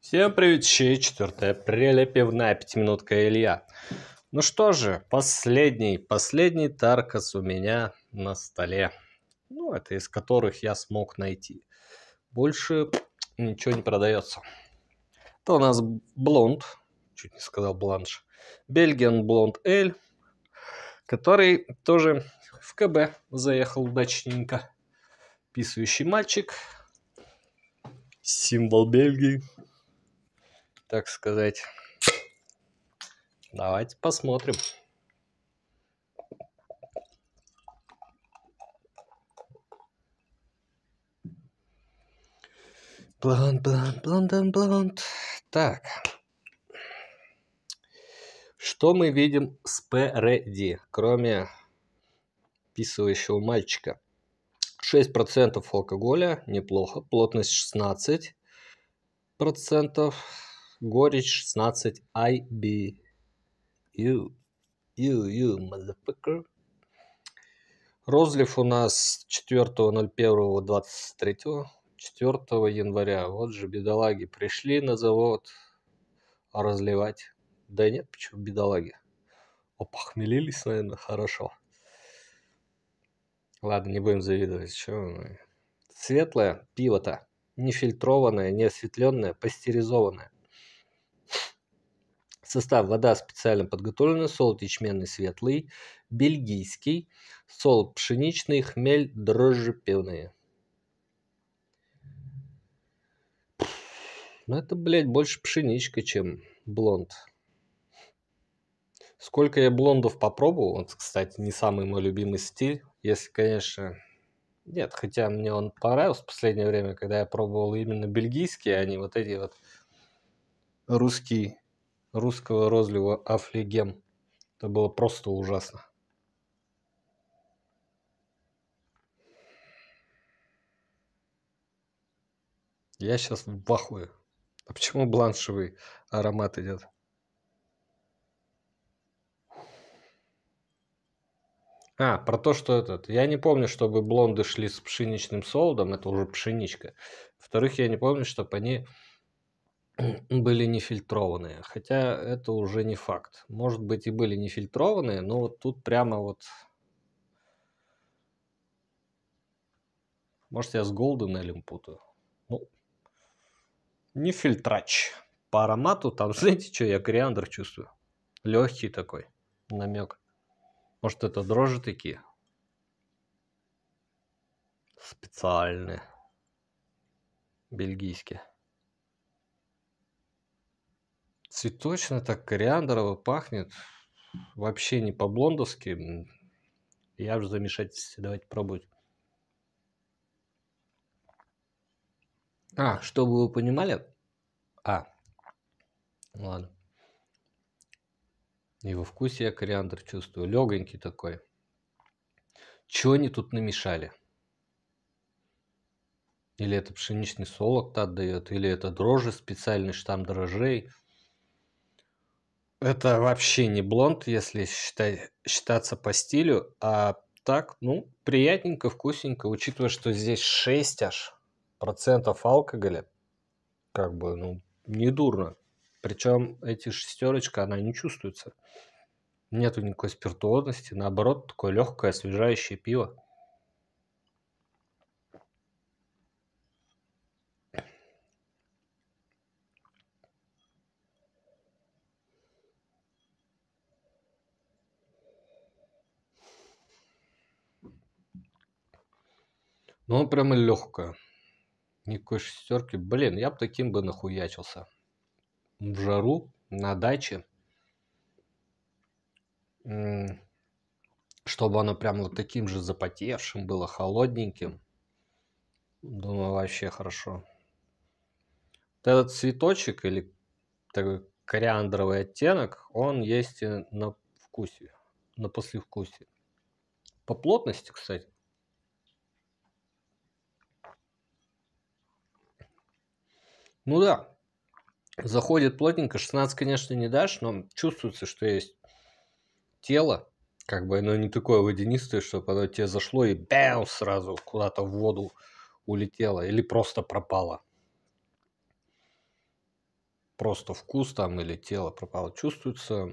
Всем привет, 4 апреля, пивная пятиминутка Илья. Ну что же, последний, последний Таркас у меня на столе. Ну, это из которых я смог найти. Больше ничего не продается. Это у нас блонд, чуть не сказал бланш, Бельгиан блонд Эль, который тоже в КБ заехал удачненько. Писающий мальчик, символ Бельгии так сказать. Давайте посмотрим. Блант, блант, блант, блант. Так. Что мы видим с спереди, кроме писающего мальчика? 6% алкоголя, неплохо. Плотность 16% горечь 16 IB. You, you, you, motherfucker. Розлив у нас 4.01.23, 4 января. Вот же бедолаги пришли на завод разливать. Да нет, почему бедолаги? Опохмелились, наверное, хорошо. Ладно, не будем завидовать. Чего мы? Светлое пиво-то. Нефильтрованное, не осветленное, пастеризованное. Состав вода специально подготовлена, солод ячменный светлый, бельгийский, солод пшеничный, хмель, дрожжи пивные. Ну это, блядь, больше пшеничка, чем блонд. Сколько я блондов попробовал, вот, кстати, не самый мой любимый стиль, если, конечно... Нет, хотя мне он понравился в последнее время, когда я пробовал именно бельгийские, а не вот эти вот русские русского розлива Афлигем. Это было просто ужасно. Я сейчас в ахуе. А почему бланшевый аромат идет? А, про то, что этот. Я не помню, чтобы блонды шли с пшеничным солодом, это уже пшеничка. Во-вторых, я не помню, чтобы они были нефильтрованные. Хотя это уже не факт. Может быть и были нефильтрованные, но вот тут прямо вот... Может я с Голденелем путаю? Ну, не фильтрач. По аромату там, знаете что, я кориандр чувствую. Легкий такой намек. Может это дрожжи такие? Специальные. Бельгийские. цветочно, так кориандрово пахнет. Вообще не по-блондовски. Я уже замешать Давайте пробовать. А, чтобы вы понимали... А, ладно. И во вкусе я кориандр чувствую. Легонький такой. Чего они тут намешали? Или это пшеничный солок солод отдает, или это дрожжи, специальный штамм дрожжей – это вообще не блонд, если считать, считаться по стилю, а так, ну, приятненько, вкусненько, учитывая, что здесь 6 аж процентов алкоголя, как бы, ну, не дурно. Причем эти шестерочка, она не чувствуется. Нету никакой спиртуозности, наоборот, такое легкое, освежающее пиво. Ну, он прямо легко. Никакой шестерки. Блин, я бы таким бы нахуячился. В жару, на даче. Чтобы оно прям вот таким же запотевшим было, холодненьким. Думаю, вообще хорошо. Вот этот цветочек или такой кориандровый оттенок, он есть и на вкусе, на послевкусии. По плотности, кстати, Ну да, заходит плотненько. 16, конечно, не дашь, но чувствуется, что есть тело. Как бы оно не такое водянистое, чтобы оно тебе зашло и бэм сразу куда-то в воду улетело. Или просто пропало. Просто вкус там или тело пропало. Чувствуется...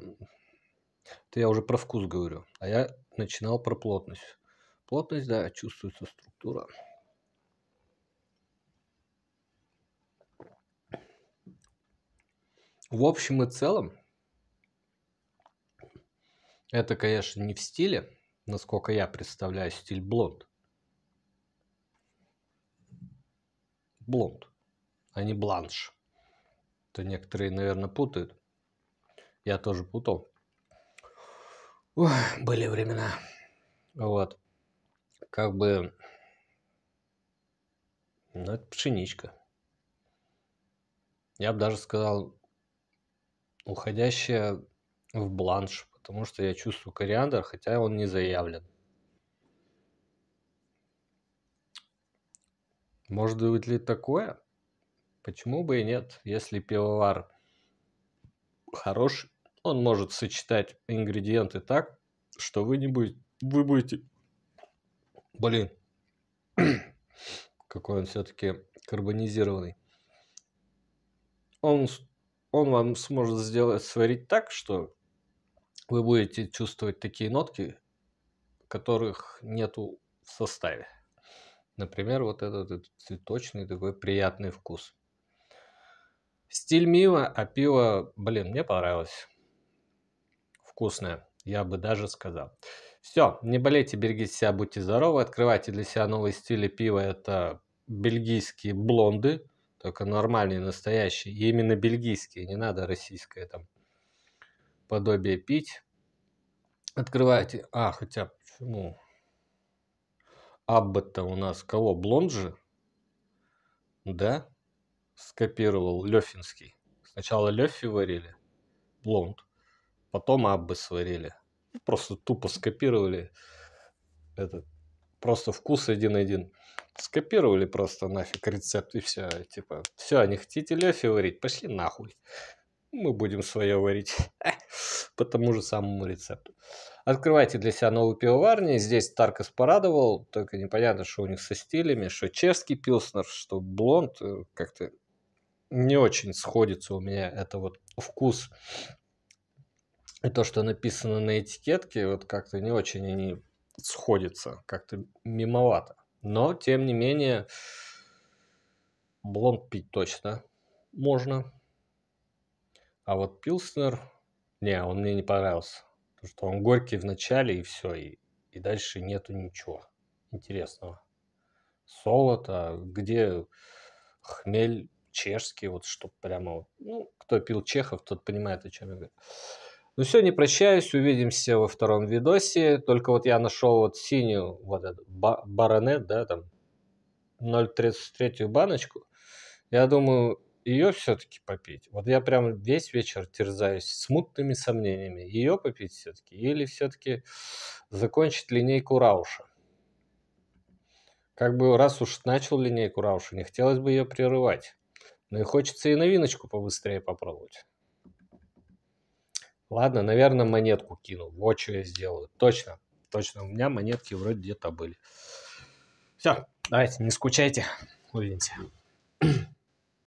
Это я уже про вкус говорю. А я начинал про плотность. Плотность, да, чувствуется структура. В общем и целом, это, конечно, не в стиле, насколько я представляю стиль блонд. Блонд, а не бланш. Это некоторые, наверное, путают. Я тоже путал. Ой, были времена. Вот. Как бы... Ну, это пшеничка. Я бы даже сказал, уходящая в бланш, потому что я чувствую кориандр, хотя он не заявлен. Может быть ли такое? Почему бы и нет? Если пивовар хорош, он может сочетать ингредиенты так, что вы не будете... Вы будете... Блин. Какой он все-таки карбонизированный. Он он вам сможет сделать, сварить так, что вы будете чувствовать такие нотки, которых нету в составе. Например, вот этот, этот цветочный такой приятный вкус. Стиль Мива, а пиво, блин, мне понравилось. Вкусное, я бы даже сказал. Все, не болейте, берегите себя, будьте здоровы, открывайте для себя новые стили пива. Это бельгийские блонды, только нормальные, настоящие. И именно бельгийские, не надо российское там подобие пить. открываете А, хотя почему? Аббат-то у нас кого? Блонд же? Да? Скопировал Лёфинский. Сначала Лёфи варили, блонд. Потом Аббы сварили. Просто тупо скопировали этот Просто вкус один один. Скопировали просто нафиг рецепт и все. Типа, все, не хотите лёфи варить? Пошли нахуй. Мы будем свое варить по тому же самому рецепту. Открывайте для себя новые пивоварни. Здесь Таркас порадовал. Только непонятно, что у них со стилями. Что чешский пилснер, что блонд. Э, как-то не очень сходится у меня это вот вкус и то, что написано на этикетке, вот как-то не очень они сходится как-то мимовато. Но, тем не менее, блонд пить точно можно. А вот пилснер, не, он мне не понравился. Потому что он горький в начале и все, и, и дальше нету ничего интересного. Солото, где хмель чешский, вот что прямо, ну, кто пил чехов, тот понимает, о чем я говорю. Ну все, не прощаюсь, увидимся во втором видосе. Только вот я нашел вот синюю, вот этот баронет, да, там 0,33 баночку. Я думаю, ее все-таки попить. Вот я прям весь вечер терзаюсь смутными сомнениями. Ее попить все-таки или все-таки закончить линейку Рауша. Как бы раз уж начал линейку Рауша, не хотелось бы ее прерывать. Но ну и хочется и новиночку побыстрее попробовать. Ладно, наверное, монетку кину. Вот что я сделаю. Точно, точно. У меня монетки вроде где-то были. Все, давайте, не скучайте. Увидимся.